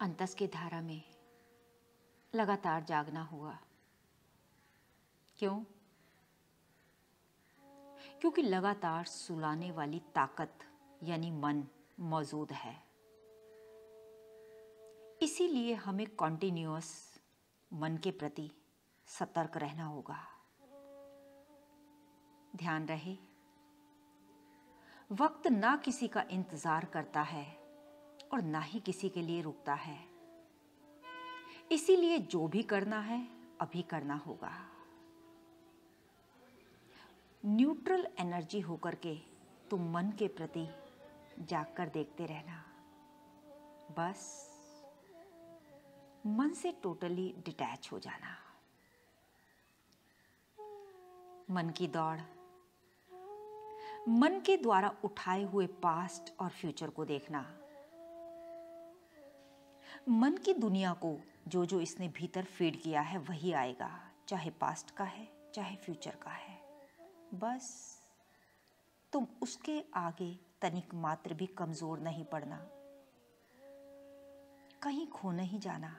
अंतस की धारा में लगातार जागना हुआ क्यों क्योंकि लगातार सुलाने वाली ताकत यानी मन मौजूद है इसीलिए हमें कॉन्टिन्यूस मन के प्रति सतर्क रहना होगा ध्यान रहे वक्त ना किसी का इंतज़ार करता है और ना ही किसी के लिए रुकता है इसीलिए जो भी करना है अभी करना होगा न्यूट्रल एनर्जी होकर के तुम मन के प्रति जाकर देखते रहना बस मन से टोटली डिटैच हो जाना मन की दौड़ मन के द्वारा उठाए हुए पास्ट और फ्यूचर को देखना मन की दुनिया को जो जो इसने भीतर फीड किया है वही आएगा चाहे पास्ट का है चाहे फ्यूचर का है बस तुम उसके आगे तनिक मात्र भी कमज़ोर नहीं पड़ना कहीं खो नहीं जाना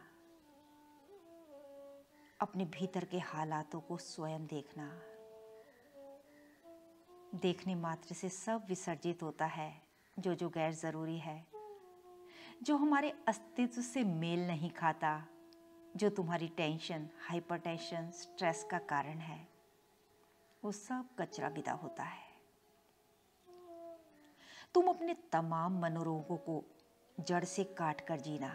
अपने भीतर के हालातों को स्वयं देखना देखने मात्र से सब विसर्जित होता है जो जो गैर ज़रूरी है जो हमारे अस्तित्व से मेल नहीं खाता जो तुम्हारी टेंशन हाइपरटेंशन स्ट्रेस का कारण है वो सब कचरा विदा होता है तुम अपने तमाम मनोरोगों को जड़ से काट कर जीना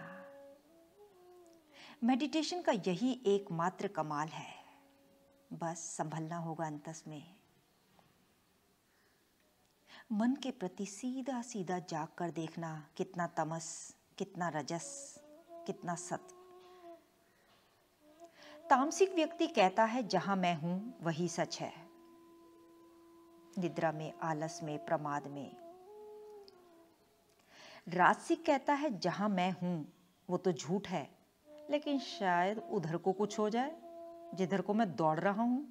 मेडिटेशन का यही एकमात्र कमाल है बस संभलना होगा अंतस में मन के प्रति सीधा सीधा जाग कर देखना कितना तमस कितना रजस कितना सत तामसिक व्यक्ति कहता है जहां मैं हूं वही सच है निद्रा में आलस में प्रमाद में राजसिक कहता है जहां मैं हूं वो तो झूठ है लेकिन शायद उधर को कुछ हो जाए जिधर को मैं दौड़ रहा हूं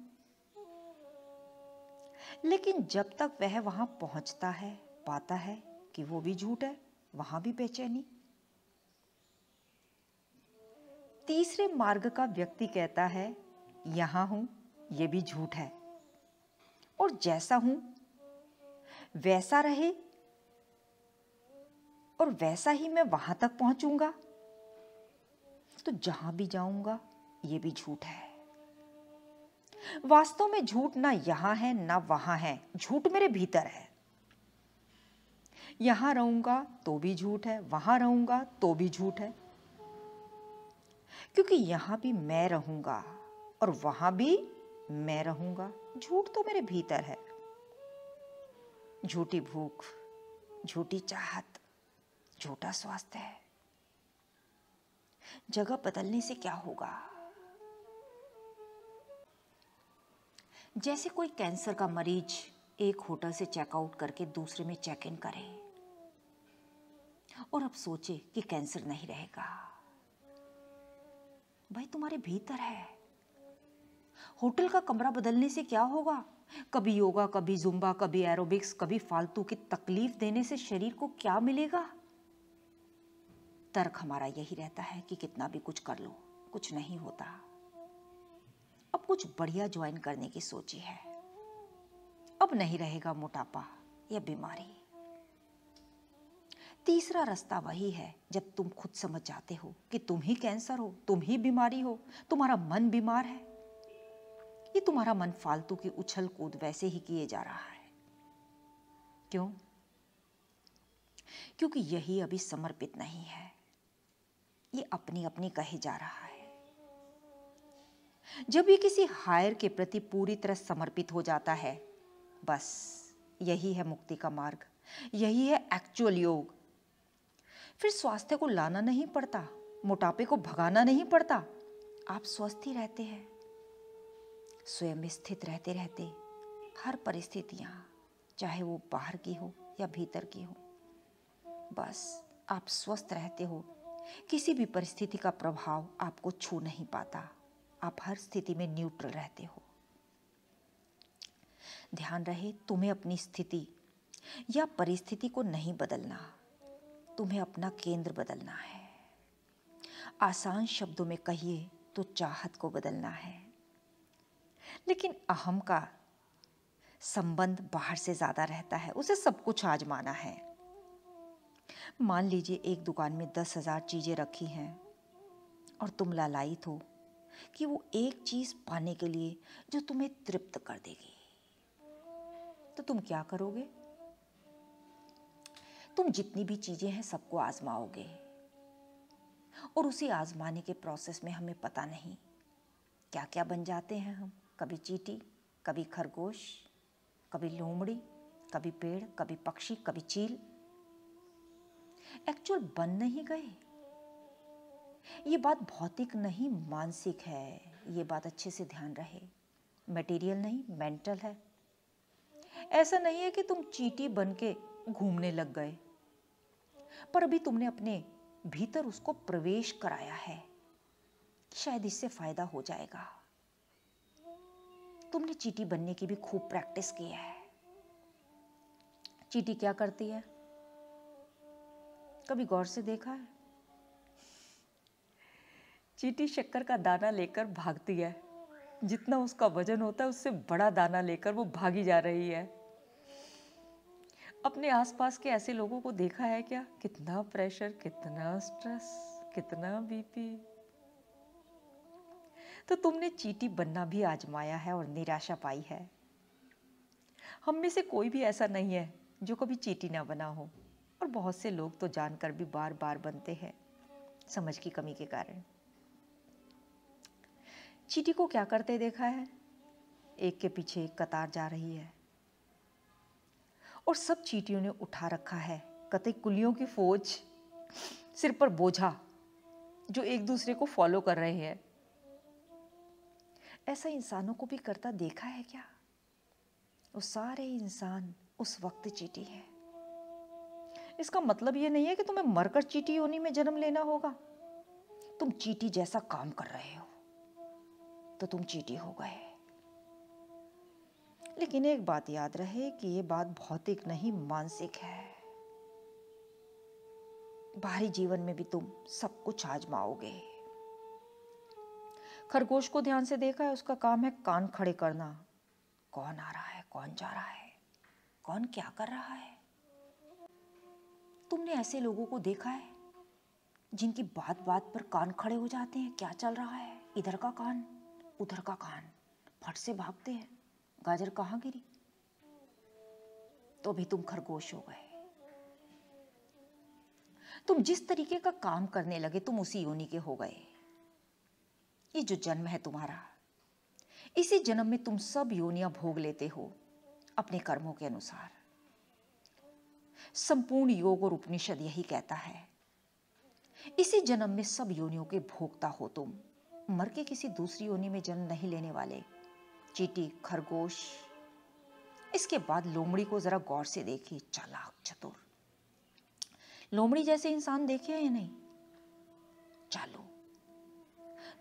लेकिन जब तक वह वहाँ पहुँचता है पाता है कि वो भी झूठ है वहाँ भी बेचैनी तीसरे मार्ग का व्यक्ति कहता है यहाँ हूँ ये भी झूठ है और जैसा हूँ वैसा रहे और वैसा ही मैं वहां तक पहुंचूंगा तो जहां भी जाऊंगा ये भी झूठ है वास्तव में झूठ ना यहां है ना वहां है झूठ मेरे भीतर है यहां रहूंगा तो भी झूठ है वहां रहूंगा तो भी झूठ है क्योंकि यहां भी मैं रहूंगा और वहां भी मैं रहूंगा झूठ तो मेरे भीतर है झूठी भूख झूठी चाहत झूठा स्वास्थ्य है जगह बदलने से क्या होगा जैसे कोई कैंसर का मरीज एक होटल से चेकआउट करके दूसरे में चेक इन करे और अब सोचे कि कैंसर नहीं रहेगा भाई तुम्हारे भीतर है होटल का कमरा बदलने से क्या होगा कभी योगा कभी जुम्बा कभी एरोबिक्स कभी फालतू की तकलीफ देने से शरीर को क्या मिलेगा तर्क हमारा यही रहता है कि कितना भी कुछ कर लो कुछ नहीं होता कुछ बढ़िया ज्वाइन करने की सोची है अब नहीं रहेगा मोटापा या बीमारी तीसरा रास्ता वही है जब तुम खुद समझ जाते हो कि तुम ही कैंसर हो तुम ही बीमारी हो तुम्हारा मन बीमार है ये तुम्हारा मन फालतू की उछल कूद वैसे ही किए जा रहा है क्यों क्योंकि यही अभी समर्पित नहीं है ये अपनी अपनी कहे जा रहा है जब ये किसी हायर के प्रति पूरी तरह समर्पित हो जाता है बस यही है मुक्ति का मार्ग यही है एक्चुअल योग फिर स्वास्थ्य को लाना नहीं पड़ता मोटापे को भगाना नहीं पड़ता आप स्वस्थ ही रहते हैं स्वयं स्थित रहते रहते हर परिस्थितियां चाहे वो बाहर की हो या भीतर की हो बस आप स्वस्थ रहते हो किसी भी परिस्थिति का प्रभाव आपको छू नहीं पाता आप हर स्थिति में न्यूट्रल रहते हो ध्यान रहे तुम्हें अपनी स्थिति या परिस्थिति को नहीं बदलना तुम्हें अपना केंद्र बदलना है आसान शब्दों में कहिए तो चाहत को बदलना है लेकिन अहम का संबंध बाहर से ज़्यादा रहता है उसे सब कुछ आजमाना है मान लीजिए एक दुकान में दस हज़ार चीज़ें रखी हैं और तुम लालायित हो कि वो एक चीज़ पाने के लिए जो तुम्हें तृप्त कर देगी तो तुम क्या करोगे तुम जितनी भी चीज़ें हैं सबको आजमाओगे और उसे आजमाने के प्रोसेस में हमें पता नहीं क्या क्या बन जाते हैं हम कभी चीटी कभी खरगोश कभी लोमड़ी कभी पेड़ कभी पक्षी कभी चील एक्चुअल बन नहीं गए ये बात भौतिक नहीं मानसिक है ये बात अच्छे से ध्यान रहे मटेरियल नहीं मेंटल है ऐसा नहीं है कि तुम चीटी बन के घूमने लग गए पर अभी तुमने अपने भीतर उसको प्रवेश कराया है शायद इससे फायदा हो जाएगा तुमने चीटी बनने की भी खूब प्रैक्टिस की है चीटी क्या करती है कभी गौर से देखा है चीटी शक्कर का दाना लेकर भागती है जितना उसका वजन होता है उससे बड़ा दाना लेकर वो भागी जा रही है अपने आसपास के ऐसे लोगों को देखा है क्या कितना प्रेशर कितना स्ट्रेस कितना बीपी तो तुमने चीटी बनना भी आजमाया है और निराशा पाई है हम में से कोई भी ऐसा नहीं है जो कभी चीटी ना बना हो और बहुत से लोग तो जानकर भी बार बार बनते हैं समझ की कमी के कारण चीटी को क्या करते देखा है एक के पीछे एक कतार जा रही है और सब चीटियों ने उठा रखा है कतई कुलियों की फौज सिर पर बोझा जो एक दूसरे को फॉलो कर रहे हैं ऐसा इंसानों को भी करता देखा है क्या वो सारे इंसान उस वक्त चीटी है इसका मतलब यह नहीं है कि तुम्हें मरकर चीटी होने में जन्म लेना होगा तुम चीटी जैसा काम कर रहे हो तो तुम चीटी हो गए लेकिन एक बात याद रहे कि ये बात भौतिक नहीं मानसिक है बाहरी जीवन में भी तुम सब कुछ आजमाओगे खरगोश को ध्यान से देखा है उसका काम है कान खड़े करना कौन आ रहा है कौन जा रहा है कौन क्या कर रहा है तुमने ऐसे लोगों को देखा है जिनकी बात बात पर कान खड़े हो जाते हैं क्या चल रहा है इधर का कान उधर का कान फट से भागते हैं गाजर कहाँ गिरी तो भी तुम खरगोश हो गए तुम जिस तरीके का काम करने लगे तुम उसी योनि के हो गए ये जो जन्म है तुम्हारा इसी जन्म में तुम सब योनिया भोग लेते हो अपने कर्मों के अनुसार संपूर्ण योग और उपनिषद यही कहता है इसी जन्म में सब योनियों के भोगता हो तुम मर के किसी दूसरी योनि में जन्म नहीं लेने वाले चीटी खरगोश इसके बाद लोमड़ी को जरा गौर से देखिए चालाक चतुर लोमड़ी जैसे इंसान देखे या नहीं चालो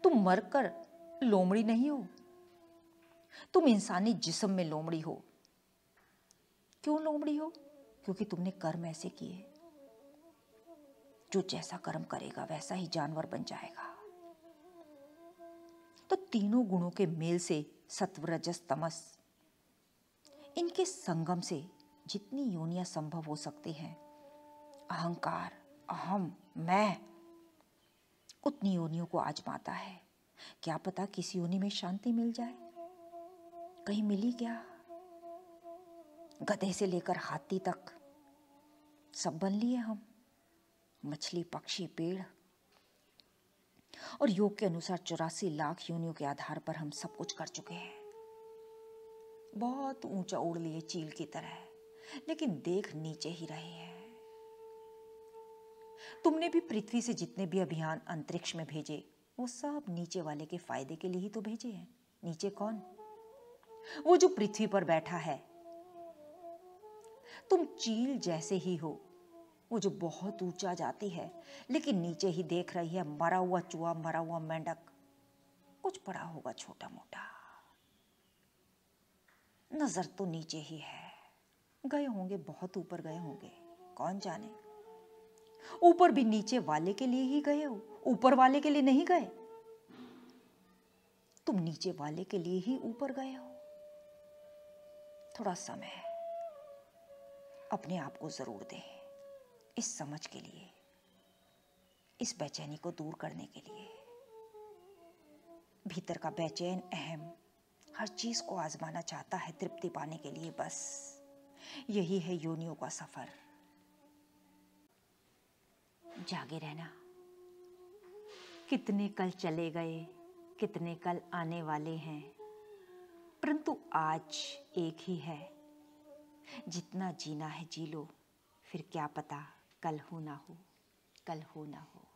तुम मरकर लोमड़ी नहीं हो तुम इंसानी जिसम में लोमड़ी हो क्यों लोमड़ी हो क्योंकि तुमने कर्म ऐसे किए जो जैसा कर्म करेगा वैसा ही जानवर बन जाएगा तीनों गुणों के मेल से रजस तमस इनके संगम से जितनी योनियां संभव हो सकती हैं अहंकार अहम मैं उतनी योनियों को आजमाता है क्या पता किसी योनि में शांति मिल जाए कहीं मिली क्या गधे से लेकर हाथी तक सब बन लिए हम मछली पक्षी पेड़ और योग के अनुसार चौरासी लाख योनियों के आधार पर हम सब कुछ कर चुके हैं बहुत ऊंचा उड़ लिए चील की तरह लेकिन देख नीचे ही रहे हैं तुमने भी पृथ्वी से जितने भी अभियान अंतरिक्ष में भेजे वो सब नीचे वाले के फायदे के लिए ही तो भेजे हैं नीचे कौन वो जो पृथ्वी पर बैठा है तुम चील जैसे ही हो वो जो बहुत ऊंचा जाती है लेकिन नीचे ही देख रही है मरा हुआ चूहा मरा हुआ मेंढक कुछ पड़ा होगा छोटा मोटा नजर तो नीचे ही है गए होंगे बहुत ऊपर गए होंगे कौन जाने ऊपर भी नीचे वाले के लिए ही गए हो ऊपर वाले के लिए नहीं गए तुम नीचे वाले के लिए ही ऊपर गए हो थोड़ा समय अपने आप को जरूर दें इस समझ के लिए इस बेचैनी को दूर करने के लिए भीतर का बेचैन अहम हर चीज़ को आजमाना चाहता है तृप्ति पाने के लिए बस यही है योनियों का सफ़र जागे रहना कितने कल चले गए कितने कल आने वाले हैं परंतु आज एक ही है जितना जीना है जी लो फिर क्या पता कल हो ना हो कल हो ना हो